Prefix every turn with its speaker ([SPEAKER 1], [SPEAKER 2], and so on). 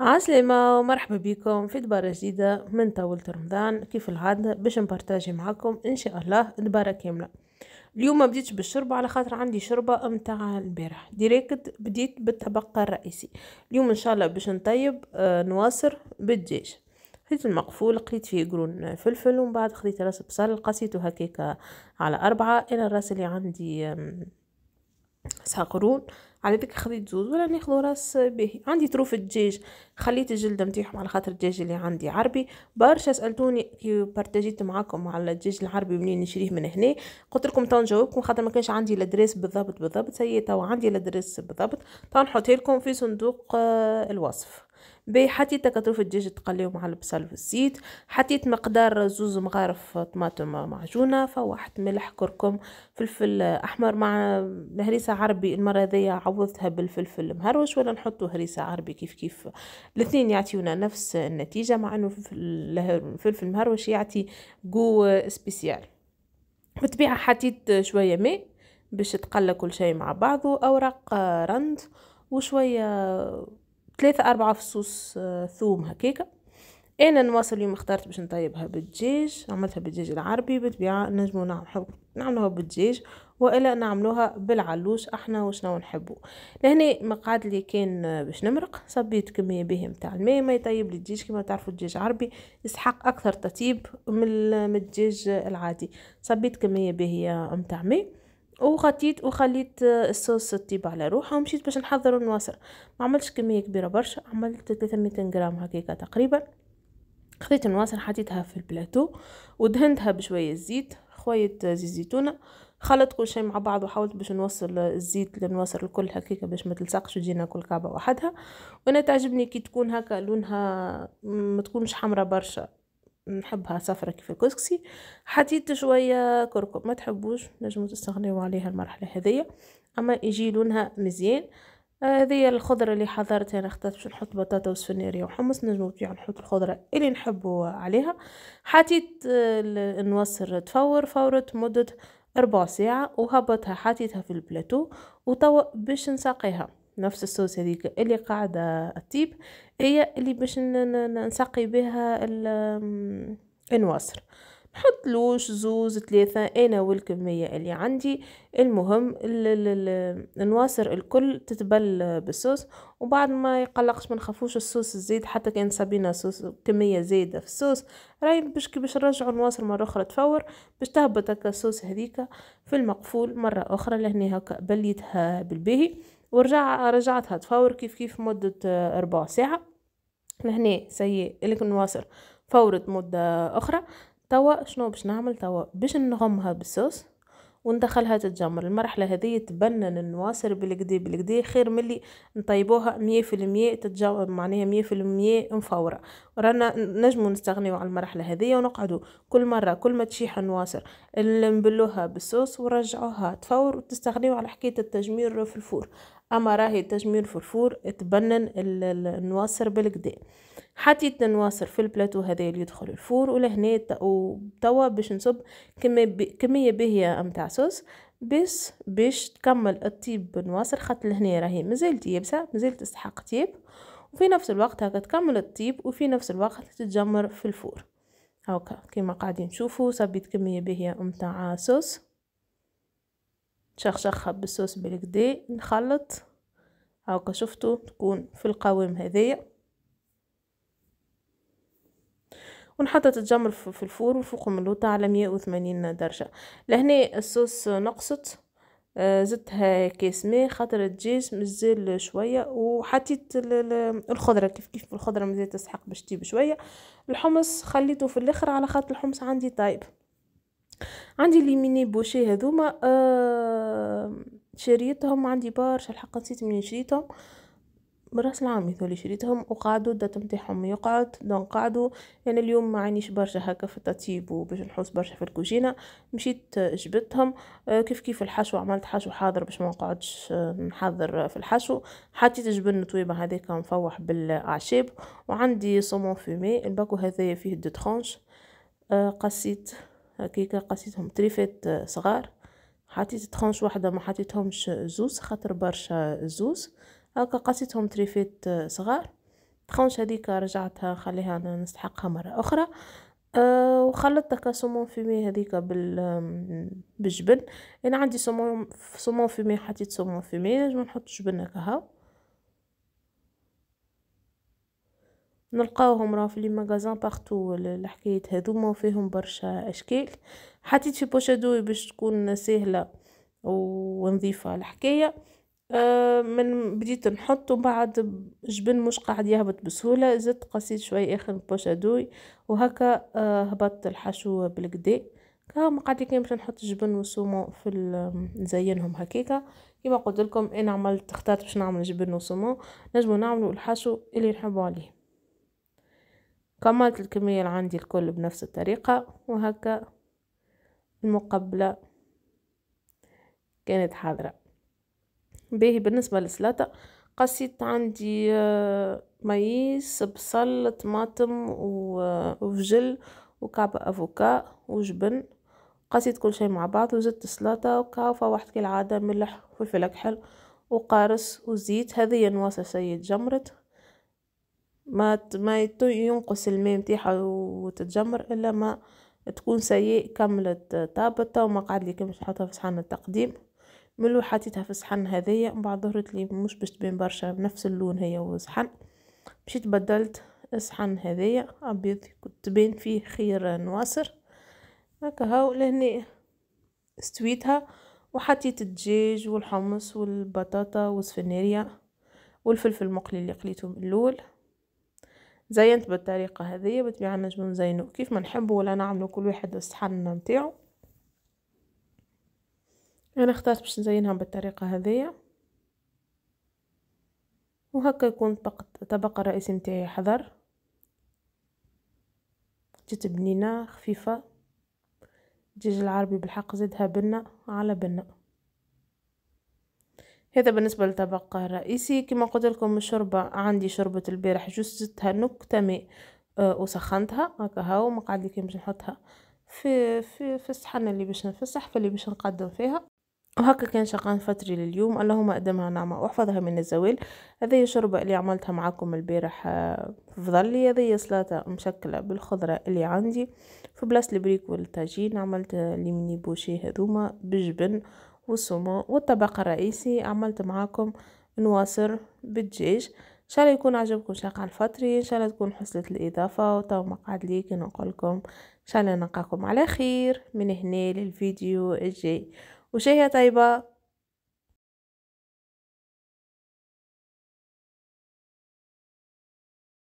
[SPEAKER 1] عسلامة ومرحبا بكم في دبارة جديدة من طاولة رمضان كيف العادة باش نبارتاجي معكم ان شاء الله دبارة كاملة اليوم ما بديتش بالشربة على خاطر عندي شربة متاع البارح ديريكت بديت بالطبق الرئيسي اليوم ان شاء الله باش نطيب آه نواصر بالدجاج خديت المقفول قليت فيه قرون فلفل ومن بعد خديت راس بصل قصيته هكاكا على أربعة أنا الراس اللي عندي آم ساقرون على ذيك خديت زوز ولا ناخذو راس به عندي طروف الدجاج خليت الجلد نتاعهم على خاطر الدجاج اللي عندي عربي برشا سالتوني كي بارتاجيت معاكم على الدجاج العربي منين نشريه من هنا قلت لكم تو نجاوبكم خاطر ما كانش عندي الادريس بالضبط بالضبط هي تو عندي الادريس بالضبط تو لكم في صندوق آه، الوصف بي حطيت كطرفة الدجاج تقليهم مع البصل في الزيت حطيت مقدار زوز مغارف طماطم معجونة فواحد ملح كركم فلفل أحمر مع هريسة عربي المرة هذيا عوضتها بالفلفل مهروش ولا نحطو هريسة عربي كيف كيف الاثنين يعطيونا نفس النتيجة مع انه الفلفل المهروش يعطي جو سبيسيال بالطبيعة حطيت شوية ماء باش تقلى كل شيء مع بعضه اوراق رند وشويه ثلاثة أربعة فصوص آه، ثوم هكاكا انا نواصل اليوم اخترت باش نطيبها بالدجاج عملتها بالدجاج العربي بالطبيعه نجمو نعملو نعملوها بالدجاج والا نعملوها بالعلوش احنا وشنو نحبو لهنا مقعد اللي كان آه، باش نمرق صبيت كميه باهيه متاع الماء ما يطيب لي الدجاج كما تعرفوا الدجاج العربي يسحق اكثر تطيب من الدجاج العادي صبيت كميه باهيه متاع ماء وغطيت وخليت الصوص تطيب على روحها ومشيت باش نحضر النواصر ما عملتش كميه كبيره برشا عملت 300 غرام هكاكا تقريبا خذيت النواصر حطيتها في البلاطو ودهنتها بشويه زيت خويه زيت زيتونه خلطت كل شيء مع بعض وحاولت باش نوصل الزيت للنواصر الكل هكاكا باش ما تلصقش وجينا كل كعبه وحدها وانا تعجبني كي تكون هكا لونها ما تكونش حمرا برشا نحبها صفرة كيف الكسكسي حطيت شوية كركم ما تحبوش نجمو تستغنيو عليها المرحلة هذية اما يجي لونها مزيان هذه آه الخضرة اللي حضرت انا اخترت باش نحط بطاطا وسفنيريا وحمص نجمو طبيعة نحط الخضرة اللي نحبو عليها حطيت النوصر تفور فورت مدة ربع ساعة وهبطها حطيتها في البلاتو وتوا باش نساقيها نفس الصوص هذيك اللي قاعدة تطيب هي اللي باش نسقي بها النواصر نحط لوش زوز ثلاثة أنا والكمية اللي عندي المهم النواصر الكل تتبل بالصوص وبعد ما يقلقش ما نخافوش الصوص الزيت حتى كان صابينا صوص كمية زايدة في الصوص راي باش كي باش نرجعو النواصر مرة أخرى تفور باش تهبط هكا الصوص هذيك في المقفول مرة أخرى لهنا هكا بليتها بالباهي ورجع رجعتها تفور كيف كيف مدة آه، ربع ساعة لهنا سي لكن واصل فورت مدة آه، أخرى توا شنو باش نعمل توا باش نغمها بالصوص وندخلها تتجمر المرحلة هذه تبنن النواصر بالكدي بالكدي خير ملي نطيبوها مية في المية تتجمر معناها مية في المية مفورة رانا نجمو نستغنيو على المرحلة هذه ونقعدو كل مرة كل ما تشيح النواصر نبلوها بالصوص ونرجعوها تفور وتستغنيو على حكاية التجمير في الفور اما راهي تجميل فرفور تبنن النواصر بالكدا حطيت النواصر في البلاطو هذا اللي يدخل الفور ولهنا توا باش نصب كميه باهيه متاع صوص بس باش تكمل الطيب بالنواصر خاطر لهنا راهي مازالت يابسه مازالت تستحق طيب وفي نفس الوقت هكا تكمل الطيب وفي نفس الوقت تتجمر في الفور هاكا كيما قاعدين نشوفوا صبيت كميه باهيه متاع صوص تشخشخها بالصوص بالكدا نخلط هاكا شفتو تكون في القوام هذايا ونحطها تتجمر في الفور وفوق ملوطة على 180 وثمانين درجة لهنا الصوص نقصت آه، زدتها كاس ماء خاطر الدجاج مازال شويه وحطيت الخضره كيف كيف الخضره مازال تسحق باش تطيب شويه الحمص خليته في الاخر على خاطر الحمص عندي طايب عندي ميني بوشي هذوما آه شريتهم عندي برشا الحق نسيت منين شريتهم براس العام هذولي شريتهم وقعدوا الداتا نتاعهم يقعد دونك قعدوا يعني اليوم ما عانيش برشا هكا في التطيب وباش نحوس برشا في الكوجينه مشيت آه، جبتهم آه، كيف كيف الحشو عملت حشو حاضر باش ما نقعدش آه، نحضر في الحشو حطيت جبن طويبه هذيك مفوح بالاعشاب وعندي صومون فومي الباكو هذايا فيه دو ترونش قصيت هكيكا قصيتهم تريفات صغار حطيت ترونش واحدة ما حطيتهمش زوز خاطر برشا زوز هكا قصيتهم تريفات صغار ترونش هذيك رجعتها خليها نستحقها مرة أخرى أه وخلطت هكا سومون فيمي هذيك بال بالجبن انا عندي سومون سومون فيمي حطيت سومون فيمي نجم نحط جبن هكا نلقاوهم راه في لي ماغازان بارتو الحكايات هذوما وفيهم برشا اشكال حطيت في بوشادو باش تكون سهله ونظيفه الحكايه أه من بديت نحط بعد جبن مش قاعد يهبط بسهوله زدت قصيت شويه اخر بوش وهكا أه هبطت الحشو بالكدا كما قاعد كي نحط جبن وسومون في نزينهم هكاكا كما قلت لكم انا عملت اخترت باش نعمل جبن وسومون نجمو نعملو الحشو اللي نحبو عليه كملت الكمية اللي عندي الكل بنفس الطريقة وهكا المقبلة كانت حاضرة باهي بالنسبة للسلطة قصيت عندي آه، مايس بصل طماطم آه، وفجل وكعبة أفوكا وجبن قصيت كل شيء مع بعض وزدت سلطة وكعفة واحد كالعادة ملح وفلفل أكحل وقارص وزيت هذه نواصل سيد جمرت ما ما ينقص الماء نتاعها وتتجمر الا ما تكون سيء كملت طابت وما قعد لي كمش نحطها في صحن التقديم ملو حطيتها في الصحن هذايا من بعد ظهرت لي مش باش تبان برشا بنفس اللون هي والصحن مشيت بدلت الصحن هذايا ابيض كنت بين فيه خير نواصر هكا هاو لهنا استويتها وحطيت الدجاج والحمص والبطاطا والسفناريا والفلفل المقلي اللي قليته من الاول زينت بالطريقه هذه بطبيعه نجمو نزينو كيف ما نحبو ولا نعملو كل واحد الصحن نتاعو انا اخترت باش نزينها بالطريقه هذه وهكا يكون الطبق الرئيسي نتاعي حضر جات بنينه خفيفه الدجاج العربي بالحق زدها بنه على بنه هذا بالنسبة للطبق الرئيسي كما قلت لكم الشوربة عندي شربة البارح جزتها نكتة آه، ماء وسخنتها هكا هاو مقعد اللي كان باش نحطها في في في الصحن اللي باش نفسح اللي باش نقدم فيها وهكا كان شقان فتري لليوم اللهم أدمها نعمة واحفظها من الزوال هذه الشوربة اللي عملتها معاكم البارح آه، في ظلي هذه سلطة مشكلة بالخضرة اللي عندي في بلاصة البريك والطاجين عملت لي بوشي هذوما بالجبن والسومو والطبق الرئيسي عملت معاكم نواصر بالدجاج ان شاء الله يكون عجبكم شاقع الفطري ان شاء الله تكون حصلت الاضافه وتو مقعد قعد لي كي نقول لكم ان شاء الله نلقاكم على خير من هنا للفيديو الجاي وشهيه طيبه